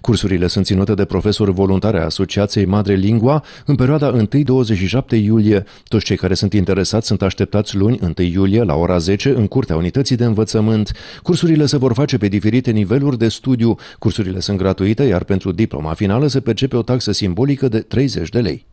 Cursurile sunt ținute de profesori voluntari a Asociației Madre Lingua în perioada 1-27 iulie. Toți cei care sunt interesați sunt așteptați luni 1 iulie la ora 10 în curtea unității de învățământ. Cursurile se vor face pe diferite niveluri de studiu. Cursurile sunt gratuite, iar pentru diploma finală se percepe o taxă simbolică de 30 de lei.